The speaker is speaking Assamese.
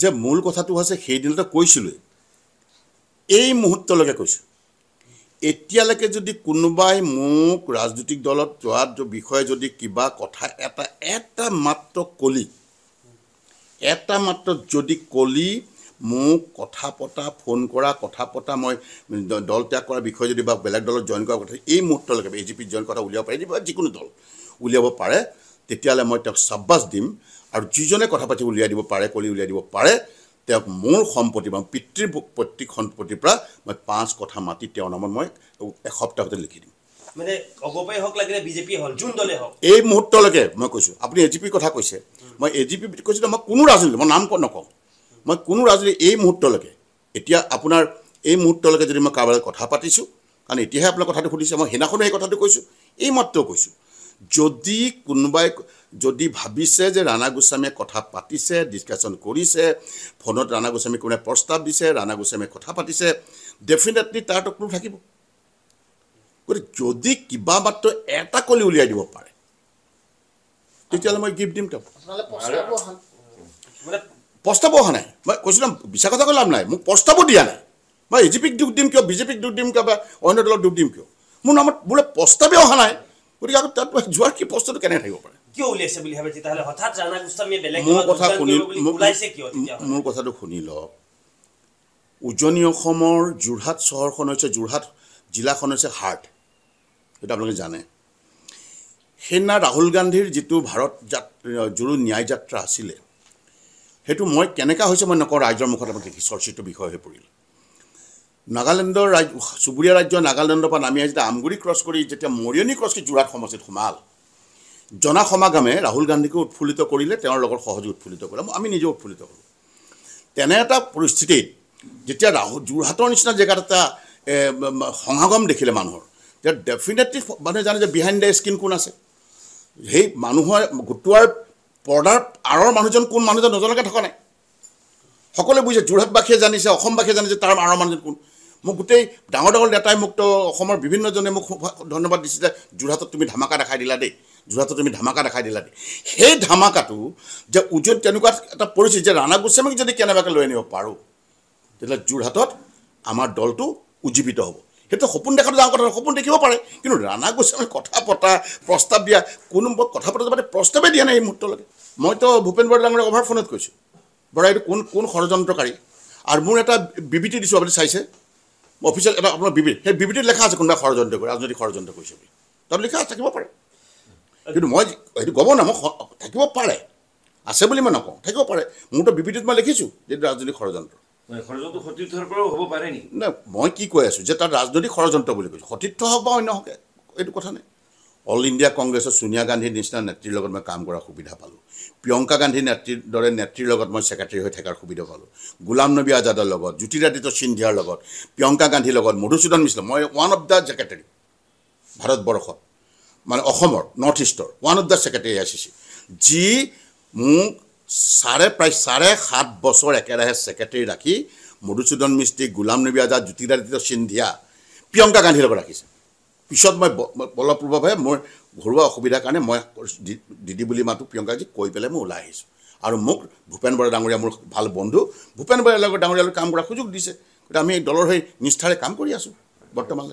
যে মূল কথাটো হৈছে সেইদিনতে কৈছিলোঁৱেই এই মুহূৰ্তলৈকে কৈছোঁ এতিয়ালৈকে যদি কোনোবাই মোক ৰাজনৈতিক দলত যোৱা বিষয়ে যদি কিবা কথা এটা এটা মাত্ৰ কলি এটা মাত্ৰ যদি কলি মোক কথা পতা ফোন কৰা কথা পতা মই দল ত্যাগ কৰাৰ বিষয়ে যদি বা বেলেগ দলত জইন কৰা কথা এই মুহূৰ্তলৈকে এ জে পিত জইন কৰা উলিয়াব পাৰে বা যিকোনো দল উলিয়াব পাৰে তেতিয়াহ'লে মই তেওঁক চাব্বাছ দিম আৰু যিজনে কথা পাতি উলিয়াই দিব পাৰে কলি উলিয়াই দিব পাৰে তেওঁক মোৰ সম্পত্তি বা পিতৃৰ প্ৰত্যেক সম্পত্তিৰ পৰা মই পাঁচ কথা মাতি তেওঁৰ নামত মই এসপ্তাহ ভিতৰত লিখি দিম এই মুহূৰ্তলৈকে মই কৈছোঁ আপুনি এ জি পিৰ কথা কৈছে মই এ জি পি কৈছোঁ মই কোনো ৰাজনীতি মই নাম নকওঁ মই কোনো ৰাজনীতি এই মুহূৰ্তলৈকে এতিয়া আপোনাৰ এই মুহূৰ্তলৈকে যদি মই কাৰোবাৰ কথা পাতিছোঁ কাৰণ এতিয়াহে আপোনাৰ কথাটো সুধিছে মই সেইদিনাখনো এই কথাটো কৈছোঁ এইমাত্ৰ কৈছোঁ যদি কোনোবাই যদি ভাবিছে যে ৰাণা গোস্বামীয়ে কথা পাতিছে ডিছকাশ্যন কৰিছে ফোনত ৰাণা গোস্বামীক কোনে প্ৰস্তাৱ দিছে ৰাণা গোস্বামীয়ে কথা পাতিছে ডেফিনেটলি তাৰ তকলো থাকিব গতিকে যদি কিবা মাত্ৰ এটা কলি উলিয়াই দিব পাৰে তেতিয়াহ'লে মই গিফ্ট দিম তেওঁ প্ৰস্তাৱো অহা নাই মই কৈছোঁ না বিচাৰ কথা কলাম নাই মোক প্ৰস্তাৱো দিয়া নাই মই এ জি পিক দুখ দিম কিয় বিজেপিক দুখ দিম কিয় বা অন্য দলক দুখ দিম কিয় মোৰ নামত বোলে প্ৰস্তাৱে অহা নাই গতিকে আকৌ তাত যোৱাৰ কি প্ৰশ্নটো কেনে থাকিব পাৰে কিয় মোৰ কথাটো শুনি লওক উজনি অসমৰ যোৰহাট চহৰখন হৈছে যোৰহাট জিলাখন হৈছে হাৰ্ট সেইটো আপোনালোকে জানে সেইদিনা ৰাহুল গান্ধীৰ যিটো ভাৰত যাত যোৰো ন্যায় যাত্ৰা আছিলে সেইটো মই কেনেকুৱা হৈছে মই নকওঁ ৰাইজৰ মুখত আপোনালোকে চৰ্চিত বিষয় হৈ পৰিল নাগালেণ্ডৰ ৰাজ চুবুৰীয়া ৰাজ্য নাগালেণ্ডৰ পৰা নামি আহি যেতিয়া আমগুৰি ক্ৰছ কৰি যেতিয়া মৰিয়নি ক্ৰছ কৰি যোৰহাট সমষ্টিত সোমাল জনা সমাগমে ৰাহুল গান্ধীকো উৎফুল্লিত কৰিলে তেওঁৰ লগত সহজে উৎফুল্লিত কৰিলে আমি নিজেও উৎফুল্লিত কৰোঁ তেনে এটা পৰিস্থিতিত যেতিয়া ৰাহুল যোৰহাটৰ নিচিনা জেগাত এটা সমাগম দেখিলে মানুহৰ তেতিয়া ডেফিনেটলি মানুহে জানে যে বিহাইণ্ড দ্য স্কিন কোন আছে সেই মানুহৰ গোটোৱাৰ পৰ্দাৰ আঁৰৰ মানুহজন কোন মানুহজন নজনাকৈ থকা নাই সকলোৱে বুজিছে যোৰহাটবাসীয়ে জানিছে অসমবাসীয়ে জানিছে তাৰ আঁৰৰ মানুহজন কোন মোক গোটেই ডাঙৰ ডাঙৰ নেতাই মোক তো অসমৰ বিভিন্নজনে মোক ধন্যবাদ দিছে যে যোৰহাটত তুমি ধামাকা দেখাই দিলা দেই যোৰহাটত তুমি ধামাকা দেখাই দিলা দেই সেই ধামাকাটো যে উজনিত তেনেকুৱা এটা পৰিস্থিতি যে ৰাণা গোস্বামীক যদি কেনেবাকৈ লৈ আনিব পাৰোঁ তেতিয়াহ'লে যোৰহাটত আমাৰ দলটো উজ্জীৱিত হ'ব সেইটো সপোন দেখাটো ডাঙৰ কথা সপোন দেখিব পাৰে কিন্তু ৰাণা গোস্বামীক কথা পতা প্ৰস্তাৱ দিয়া কোনো কথা পতা মানে প্ৰস্তাৱেই দিয়া নাই এই মুহূৰ্তলৈকে মইতো ভূপেন বৰা ডাঙৰীয়ে অভাৰ ফোনত কৈছোঁ বৰা এইটো কোন কোন ষড়যন্ত্ৰকাৰী আৰু মোৰ এটা বিবৃতি দিছোঁ আপুনি চাইছে অফিচিয়েল এটা আপোনাৰ বিবৃতি সেই বিবৃতিত লেখা আছে কোনোবাই ষড়যন্ত্ৰ কৰি ৰাজনৈতিক ষড়যন্ত্ৰ কৰিছে বুলি তাত লিখা থাকিব পাৰে কিন্তু মই সেইটো গম নহয় মই থাকিব পাৰে আছে বুলি মই নকওঁ থাকিব পাৰে মোৰতো বিবৃতিত মই লিখিছোঁ এইটো ৰাজনৈতিক ষড়যন্ত্ৰ নাই মই কি কৈ আছোঁ যে তাত ৰাজনৈতিক ষড়যন্ত্ৰ বুলি কৈছোঁ সতীৰ্থ হওক বা অন্য হওক এইটো কথা নাই অল ইণ্ডিয়া কংগ্ৰেছৰ ছোনিয়া গান্ধীৰ নিচিনা নেত্ৰীৰ লগত মই কাম কৰাৰ সুবিধা পালোঁ প্ৰিয়ংকা গান্ধীৰ নেত্ৰীৰ দৰে নেত্ৰীৰ লগত মই ছেক্ৰেটেৰী হৈ থকাৰ সুবিধা পালোঁ গোলাম নবী আজাদৰ লগত জ্যোতিৰাদিত্য সিন্ধিয়াৰ লগত প্ৰিয়ংকা গান্ধীৰ লগত মধুসূদন মিশ্ৰ মই ওৱান অফ দ্য ছেক্ৰেটেৰী ভাৰতবৰ্ষত মানে অসমৰ নৰ্থ ইষ্টৰ one of the secretary I C C যি মোক চাৰে প্ৰায় চাৰে সাত বছৰ একেৰাহে ছেক্ৰেটেৰী ৰাখি মধুসূদন মিস্ত্ৰী গোলাম নবী আজাদ জ্যোতিৰাদিত্য সিন্ধিয়া প্ৰিয়ংকা গান্ধীৰ লগত ৰাখিছে পিছত মই বলপূৰ্বভাৱে মোৰ ঘৰুৱা অসুবিধাৰ কাৰণে মই দিদি বুলি মাতোঁ প্ৰিয়ংকাজীক কৈ পেলাই মই ওলাই আহিছোঁ আৰু মোক ভূপেন বৰা ডাঙৰীয়া মোৰ ভাল বন্ধু ভূপেন বৰাৰ লগত ডাঙৰীয়ালৈ কাম কৰাৰ সুযোগ দিছে গতিকে আমি দলৰ হৈ নিষ্ঠাৰে কাম কৰি আছোঁ বৰ্তমানলৈ